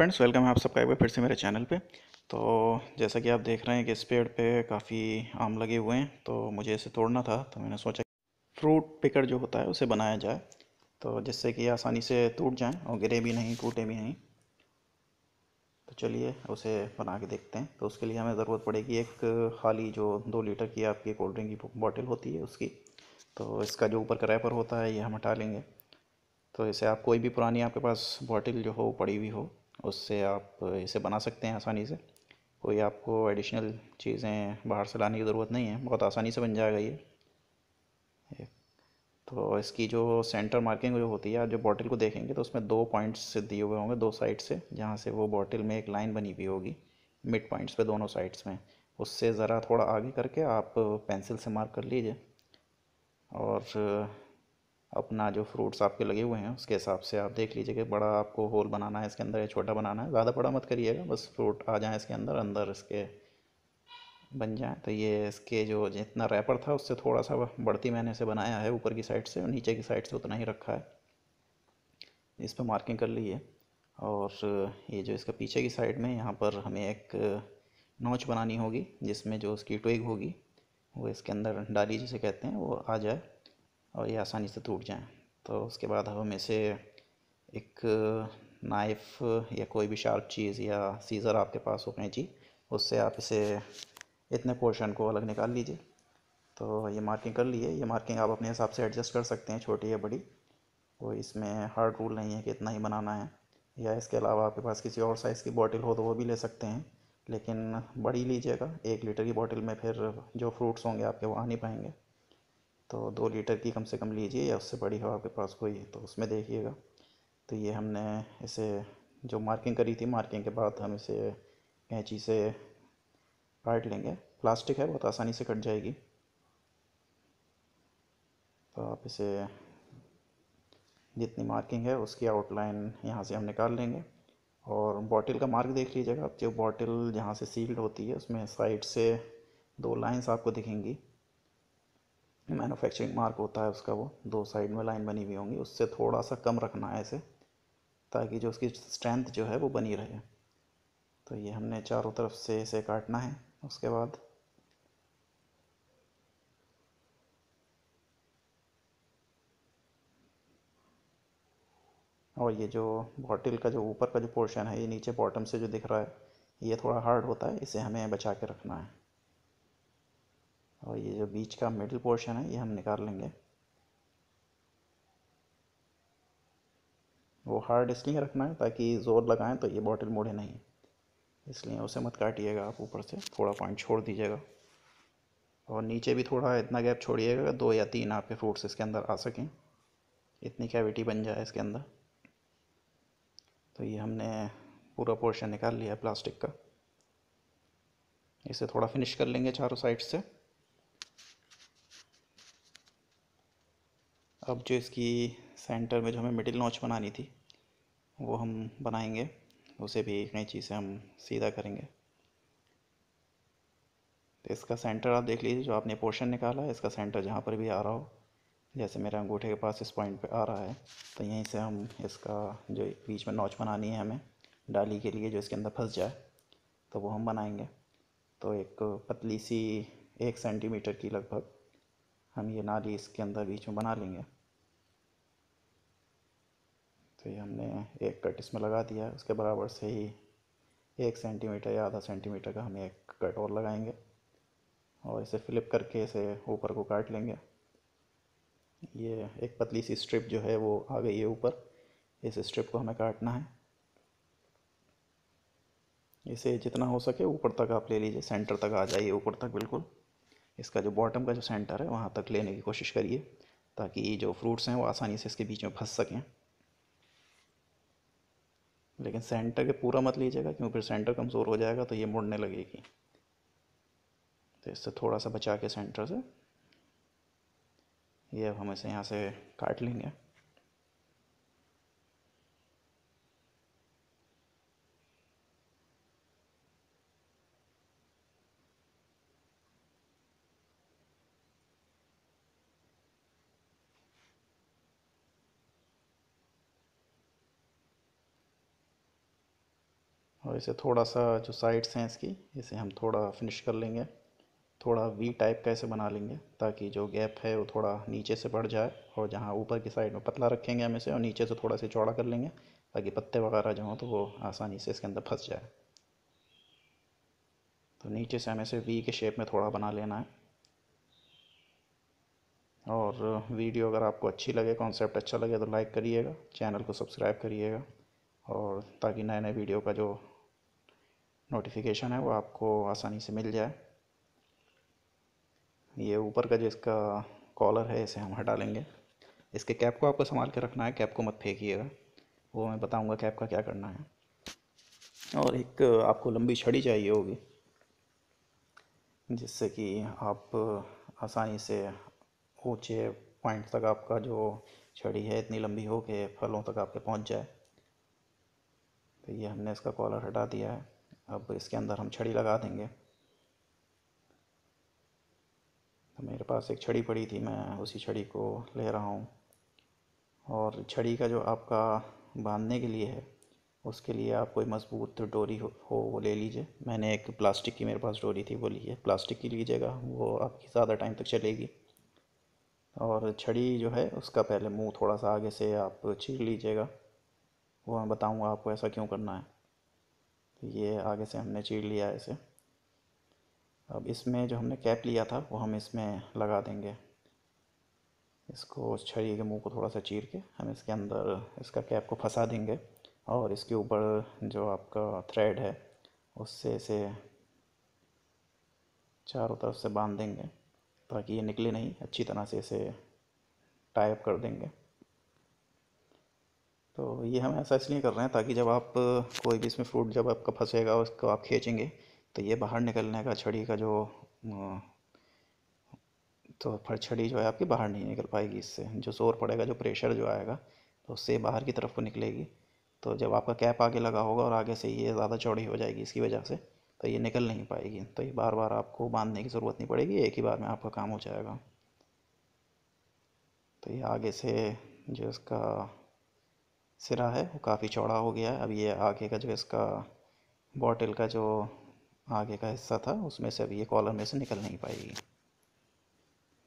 friends welcome है आप सबका एक बार फिर से मेरे चैनल पे तो जैसा कि आप देख रहे हैं कि इस पेड़ पे काफ़ी आम लगे हुए हैं तो मुझे इसे तोड़ना था तो मैंने सोचा फ्रूट पिकर जो होता है उसे बनाया जाए तो जिससे कि आसानी से टूट जाएं और गिरे भी नहीं टूटे भी नहीं तो चलिए उसे बना के देखते हैं तो उसके लिए हमें ज़रूरत पड़ेगी एक खाली जो दो लीटर की आपकी कोल्ड ड्रिंक की बॉटल होती है उसकी तो इसका जो ऊपर का रैपर होता है ये हम हटा लेंगे तो इसे आप कोई भी पुरानी आपके पास बॉटल जो हो पड़ी हुई हो उससे आप इसे बना सकते हैं आसानी से कोई आपको एडिशनल चीज़ें बाहर से लाने की ज़रूरत नहीं है बहुत आसानी से बन जाएगा ये तो इसकी जो सेंटर मार्किंग जो होती है आप जो बॉटल को देखेंगे तो उसमें दो पॉइंट्स से दिए हुए होंगे दो साइड से जहाँ से वो बॉटल में एक लाइन बनी हुई होगी मिड पॉइंट्स पे दोनों साइड्स में उससे ज़रा थोड़ा आगे करके आप पेंसिल से मार्क कर लीजिए और अपना जो फ्रूट्स आपके लगे हुए हैं उसके हिसाब से आप देख लीजिए कि बड़ा आपको होल बनाना है इसके अंदर या छोटा बनाना है ज़्यादा बड़ा मत करिएगा बस फ्रूट आ जाए इसके अंदर अंदर इसके बन जाए तो ये इसके जो जितना रैपर था उससे थोड़ा सा बढ़ती मैंने इसे बनाया है ऊपर की साइड से और नीचे की साइड से उतना ही रखा है इस पर मार्किंग कर ली है और ये जो इसका पीछे की साइड में यहाँ पर हमें एक नोच बनानी होगी जिसमें जो उसकी ट्विग होगी वो इसके अंदर डाली जिसे कहते हैं वो आ जाए और ये आसानी से टूट जाएँ तो उसके बाद हम इसे एक नाइफ़ या कोई भी शार्प चीज़ या सीज़र आपके पास हो कैंची उससे आप इसे इतने पोर्शन को अलग निकाल लीजिए तो ये मार्किंग कर लिए ये मार्किंग आप अपने हिसाब से एडजस्ट कर सकते हैं छोटी या बड़ी कोई इसमें हार्ड रूल नहीं है कि इतना ही बनाना है या इसके अलावा आपके पास किसी और साइज़ की बॉटल हो तो वो भी ले सकते हैं लेकिन बड़ी लीजिएगा एक लीटर की बॉटल में फिर जो फ्रूट्स होंगे आपके वो आ नहीं पाएंगे तो दो लीटर की कम से कम लीजिए या उससे बड़ी हो आपके पास कोई तो उसमें देखिएगा तो ये हमने इसे जो मार्किंग करी थी मार्किंग के बाद हम इसे कैंची से काट लेंगे प्लास्टिक है बहुत आसानी से कट जाएगी तो आप इसे जितनी मार्किंग है उसकी आउटलाइन यहाँ से हम निकाल लेंगे और बॉटल का मार्क देख लीजिएगा आप जो बॉटल जहाँ से सील्ड होती है उसमें साइड से दो लाइंस आपको दिखेंगी मैनुफैक्चरिंग मार्क होता है उसका वो दो साइड में लाइन बनी हुई होंगी उससे थोड़ा सा कम रखना है इसे ताकि जो उसकी स्ट्रेंथ जो है वो बनी रहे तो ये हमने चारों तरफ से इसे काटना है उसके बाद और ये जो बॉटल का जो ऊपर का जो पोर्शन है ये नीचे बॉटम से जो दिख रहा है ये थोड़ा हार्ड होता है इसे हमें बचा के रखना है और ये जो बीच का मिडिल पोर्शन है ये हम निकाल लेंगे वो हार्ड इसलिए रखना है ताकि ज़ोर लगाएं तो ये बॉटल मुड़े नहीं इसलिए उसे मत काटिएगा आप ऊपर से थोड़ा पॉइंट छोड़ दीजिएगा और नीचे भी थोड़ा इतना गैप छोड़िएगा दो या तीन आपके फ्रूट्स इसके अंदर आ सकें इतनी कैविटी बन जाए इसके अंदर तो ये हमने पूरा पोर्शन निकाल लिया प्लास्टिक का इसे थोड़ा फिनिश कर लेंगे चारों साइड से अब जो इसकी सेंटर में जो हमें मिडिल नॉच बनानी थी वो हम बनाएंगे उसे भी नई से हम सीधा करेंगे तो इसका सेंटर आप देख लीजिए जो आपने पोर्शन निकाला है इसका सेंटर जहाँ पर भी आ रहा हो जैसे मेरे अंगूठे के पास इस पॉइंट पे आ रहा है तो यहीं से हम इसका जो बीच में नॉच बनानी है हमें डाली के लिए जो इसके अंदर फंस जाए तो वो हम बनाएंगे तो एक पतली सी एक सेंटीमीटर की लगभग हम ये नाली इसके अंदर बीच में बना लेंगे तो ये हमने एक कट इसमें लगा दिया है उसके बराबर से ही एक सेंटीमीटर या आधा सेंटीमीटर का हम एक कट और लगाएंगे और इसे फ्लिप करके इसे ऊपर को काट लेंगे ये एक पतली सी स्ट्रिप जो है वो आ गई है ऊपर इस स्ट्रिप को हमें काटना है इसे जितना हो सके ऊपर तक आप ले लीजिए सेंटर तक आ जाइए ऊपर तक बिल्कुल इसका जो बॉटम का जो सेंटर है वहाँ तक लेने की कोशिश करिए ताकि जो फ्रूट्स हैं वो आसानी से इसके बीच में फंस सकें लेकिन सेंटर के पूरा मत लीजिएगा क्योंकि फिर सेंटर कमज़ोर हो जाएगा तो ये मुड़ने लगेगी तो इससे थोड़ा सा बचा के सेंटर से ये अब हम इसे यहाँ से काट लेंगे और इसे थोड़ा सा जो साइड्स हैं इसकी इसे हम थोड़ा फिनिश कर लेंगे थोड़ा वी टाइप का इसे बना लेंगे ताकि जो गैप है वो थोड़ा नीचे से बढ़ जाए और जहाँ ऊपर की साइड में पतला रखेंगे हम इसे और नीचे से थोड़ा सा चौड़ा कर लेंगे ताकि पत्ते वगैरह जो हों तो वो आसानी से इसके अंदर फंस जाए तो नीचे से हमें इसे वी के शेप में थोड़ा बना लेना है और वीडियो अगर आपको अच्छी लगे कॉन्सेप्ट अच्छा लगे तो लाइक करिएगा चैनल को सब्सक्राइब करिएगा और ताकि नए नए वीडियो का जो नोटिफिकेशन है वो आपको आसानी से मिल जाए ये ऊपर का जो इसका कॉलर है इसे हम हटा लेंगे इसके कैप को आपको संभाल के रखना है कैप को मत फेंकिएगा वो मैं बताऊंगा कैप का क्या करना है और एक आपको लंबी छड़ी चाहिए होगी जिससे कि आप आसानी से ऊँचे पॉइंट तक आपका जो छड़ी है इतनी लंबी हो के फलों तक आपके पहुँच जाए तो ये हमने इसका कॉलर हटा दिया है अब इसके अंदर हम छड़ी लगा देंगे तो मेरे पास एक छड़ी पड़ी थी मैं उसी छड़ी को ले रहा हूँ और छड़ी का जो आपका बांधने के लिए है उसके लिए आप कोई मज़बूत डोरी हो, वो ले लीजिए मैंने एक प्लास्टिक की मेरे पास डोरी थी वो ली है प्लास्टिक की लीजिएगा वो आपकी ज़्यादा टाइम तक चलेगी और छड़ी जो है उसका पहले मुंह थोड़ा सा आगे से आप चीर लीजिएगा वो मैं बताऊँगा आपको ऐसा क्यों करना है ये आगे से हमने चीर लिया इसे अब इसमें जो हमने कैप लिया था वो हम इसमें लगा देंगे इसको छड़ी के मुंह को थोड़ा सा चीर के हम इसके अंदर इसका कैप को फंसा देंगे और इसके ऊपर जो आपका थ्रेड है उससे इसे चारों तरफ से बांध देंगे ताकि ये निकले नहीं अच्छी तरह से इसे टाइप कर देंगे तो ये हम ऐसा इसलिए कर रहे हैं ताकि जब आप कोई भी इसमें फ्रूट जब आपका फंसेगा उसको आप खींचेंगे तो ये बाहर निकलने का छड़ी का जो तो फिर छड़ी जो है आपकी बाहर नहीं निकल पाएगी इससे जो शोर पड़ेगा जो प्रेशर जो आएगा तो उससे बाहर की तरफ को निकलेगी तो जब आपका कैप आगे लगा होगा और आगे से ये ज़्यादा चौड़ी हो जाएगी इसकी वजह से तो ये निकल नहीं पाएगी तो ये बार बार आपको बांधने की ज़रूरत नहीं पड़ेगी एक ही बार में आपका काम हो जाएगा तो ये आगे से जो इसका सिरा है वो काफ़ी चौड़ा हो गया है अब ये आगे का जो इसका बॉटल का जो आगे का हिस्सा था उसमें से अब ये कॉलर में से निकल नहीं पाएगी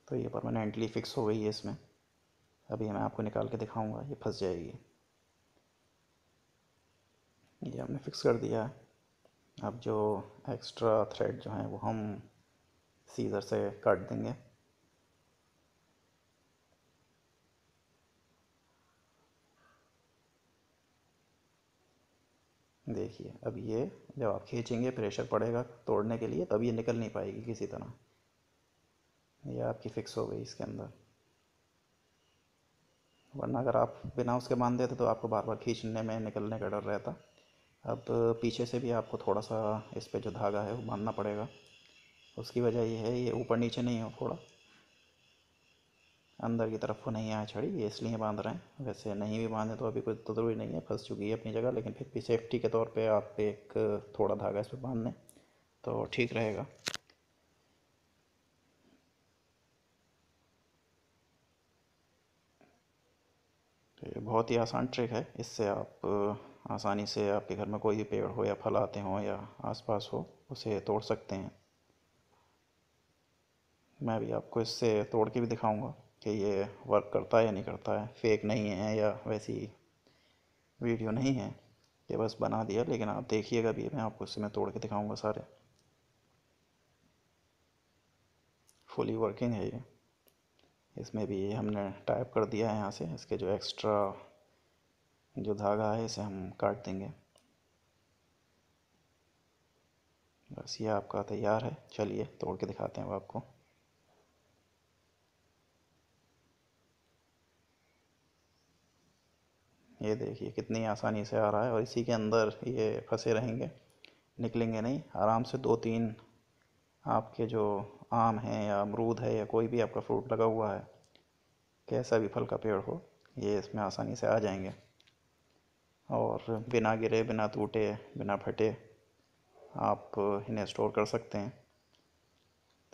तो ये परमानेंटली फ़िक्स हो गई है इसमें अभी मैं आपको निकाल के दिखाऊंगा ये फंस जाएगी ये हमने फिक्स कर दिया है अब जो एक्स्ट्रा थ्रेड जो हैं वो हम सीज़र से काट देंगे देखिए अब ये जब आप खींचेंगे प्रेशर पड़ेगा तोड़ने के लिए तब ये निकल नहीं पाएगी किसी तरह ये आपकी फ़िक्स हो गई इसके अंदर वरना अगर आप बिना उसके बांध देते तो आपको बार बार खींचने में निकलने का डर रहता अब पीछे से भी आपको थोड़ा सा इस पर जो धागा है वो बांधना पड़ेगा उसकी वजह ये है ये ऊपर नीचे नहीं हो थोड़ा अंदर की तरफ वो नहीं आए छड़ी ये इसलिए बांध रहे हैं वैसे नहीं भी बांधे तो अभी कोई तो ज़रूरी नहीं है फंस चुकी है अपनी जगह लेकिन फिर भी सेफ्टी के तौर पे आप एक थोड़ा धागा इस पर बांध लें तो ठीक रहेगा तो बहुत ही आसान ट्रिक है इससे आप आसानी से आपके घर में कोई भी पेड़ हो या फल आते हों या पास हो उसे तोड़ सकते हैं मैं भी आपको इससे तोड़ के भी दिखाऊंगा कि ये वर्क करता है या नहीं करता है फेक नहीं है या वैसी वीडियो नहीं है कि बस बना दिया लेकिन आप देखिएगा भी मैं आपको इसमें तोड़ के दिखाऊंगा सारे फुली वर्किंग है ये इसमें भी हमने टाइप कर दिया है यहाँ से इसके जो एक्स्ट्रा जो धागा है इसे हम काट देंगे बस ये आपका तैयार है चलिए तोड़ के दिखाते हैं आपको ये देखिए कितनी आसानी से आ रहा है और इसी के अंदर ये फंसे रहेंगे निकलेंगे नहीं आराम से दो तीन आपके जो आम हैं या अमरूद है या कोई भी आपका फ्रूट लगा हुआ है कैसा भी फल का पेड़ हो ये इसमें आसानी से आ जाएंगे और बिना गिरे बिना टूटे बिना फटे आप इन्हें स्टोर कर सकते हैं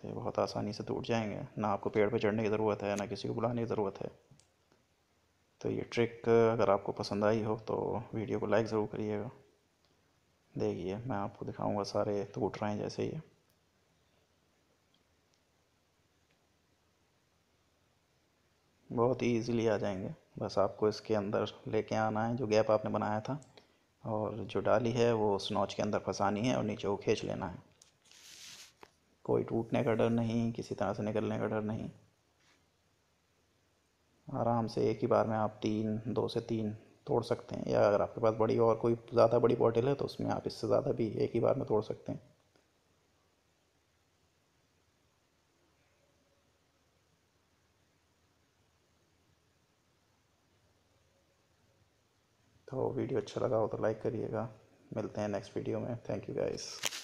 तो ये बहुत आसानी से टूट जाएंगे ना आपको पेड़ पे चढ़ने की ज़रूरत है ना किसी को बुलाने की ज़रूरत है तो ये ट्रिक अगर आपको पसंद आई हो तो वीडियो को लाइक ज़रूर करिएगा देखिए मैं आपको दिखाऊंगा सारे टूट रहे हैं जैसे ये बहुत ही ईजीली आ जाएंगे बस आपको इसके अंदर लेके आना है जो गैप आपने बनाया था और जो डाली है वो उस नोच के अंदर फंसानी है और नीचे को खींच लेना है कोई टूटने का डर नहीं किसी तरह से निकलने का डर नहीं आराम से एक ही बार में आप तीन दो से तीन तोड़ सकते हैं या अगर आपके पास बड़ी और कोई ज़्यादा बड़ी बॉटल है तो उसमें आप इससे ज़्यादा भी एक ही बार में तोड़ सकते हैं तो वीडियो अच्छा लगा हो तो लाइक करिएगा मिलते हैं नेक्स्ट वीडियो में थैंक यू गाइस